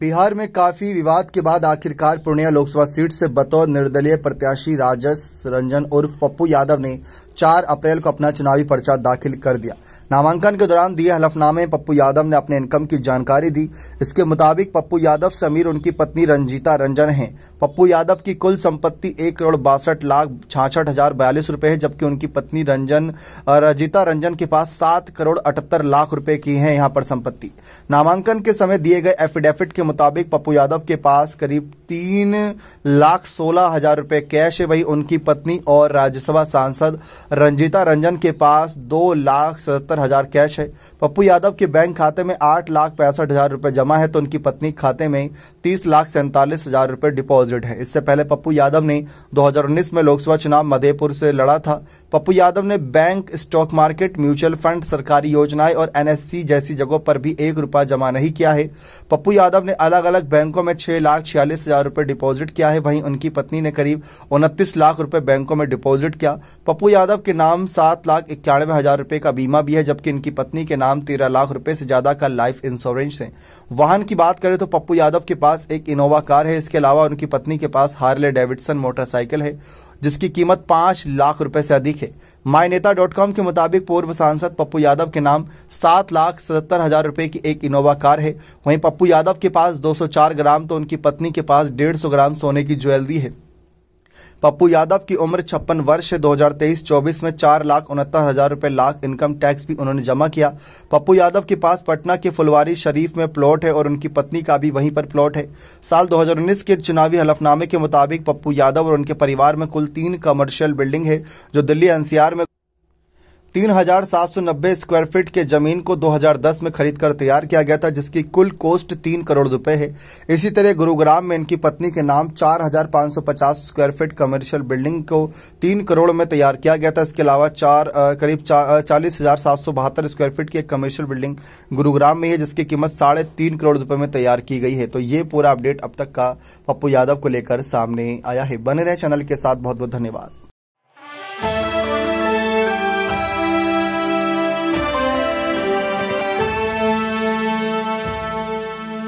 बिहार में काफी विवाद के बाद आखिरकार पूर्णिया लोकसभा सीट से बतौर निर्दलीय प्रत्याशी राजस रंजन उर्फ पप्पू यादव ने 4 अप्रैल को अपना चुनावी पर्चा दाखिल कर दिया नामांकन के दौरान दिए हलफनामे में पप्पू यादव ने अपने इनकम की जानकारी दी इसके मुताबिक पप्पू यादव समीर उनकी पत्नी रंजीता रंजन है पप्पू यादव की कुल संपत्ति एक करोड़ बासठ लाख छाछठ हजार बयालीस रूपए है जबकि उनकी पत्नी रंजन रंजीता रंजन के पास सात करोड़ अठहत्तर लाख रूपए की है यहाँ पर संपत्ति नामांकन के समय दिए गए एफिडेविट के मुताबिक पप्पू यादव के पास करीब तीन लाख सोलह हजार रूपए कैश है वही उनकी पत्नी और राज्यसभा सांसद रंजीता रंजन के पास दो लाख सतर हजार कैश है पप्पू यादव के बैंक खाते में आठ लाख पैंसठ हजार रुपये जमा है तो उनकी पत्नी खाते में तीस लाख सैंतालीस हजार रुपए डिपॉजिट है इससे पहले पप्पू यादव ने दो में लोकसभा चुनाव मधेपुर से लड़ा था पप्पू यादव ने bank stock market mutual fund सरकारी योजनाएं और एनएससी जैसी जगहों पर भी एक रुपया जमा नहीं किया है पप्पू यादव ने अलग अलग बैंकों में छह लाख छियालीस हजार रूपए डिपॉजिट किया है वहीं उनकी पत्नी ने करीब उनतीस लाख रूपये बैंकों में डिपॉजिट किया पप्पू यादव के नाम सात लाख इक्यानवे हजार रूपए का बीमा भी है जबकि इनकी पत्नी के नाम तेरह लाख रूपये से ज्यादा का लाइफ इंश्योरेंस है वाहन की बात करें तो पप्पू यादव के पास एक इनोवा कार है इसके अलावा उनकी पत्नी के पास हार्ले डेविडसन मोटरसाइकिल है जिसकी कीमत पाँच लाख रुपए से अधिक है माई नेता डॉट कॉम के मुताबिक पूर्व सांसद पप्पू यादव के नाम सात लाख सतहत्तर हजार रुपए की एक इनोवा कार है वहीं पप्पू यादव के पास 204 ग्राम तो उनकी पत्नी के पास 150 ग्राम सोने की ज्वेलरी है पप्पू यादव की उम्र छप्पन वर्ष हजार 2023-24 में चार लाख उनहत्तर हजार रूपए लाख इनकम टैक्स भी उन्होंने जमा किया पप्पू यादव के पास पटना के फुलवारी शरीफ में प्लॉट है और उनकी पत्नी का भी वहीं पर प्लॉट है साल 2019 के चुनावी हलफनामे के मुताबिक पप्पू यादव और उनके परिवार में कुल तीन कमर्शियल बिल्डिंग है जो दिल्ली एनसीआर में तीन हजार सात सौ नब्बे स्क्वायर फीट के जमीन को 2010 में खरीद कर तैयार किया गया था जिसकी कुल कोस्ट तीन करोड़ रुपए है इसी तरह गुरुग्राम में इनकी पत्नी के नाम चार हजार सौ पचास स्क्वायर फीट कमर्शियल बिल्डिंग को तीन करोड़ में तैयार किया गया था इसके अलावा चार करीब चालीस हजार सात सौ बहत्तर स्क्वायर फीट की कमर्शियल बिल्डिंग गुरुग्राम में है जिसकी कीमत साढ़े तीन करोड़ रुपये में तैयार की गई है तो ये पूरा अपडेट अब तक का पप्पू यादव को लेकर सामने आया है बने रहे चैनल के साथ बहुत बहुत धन्यवाद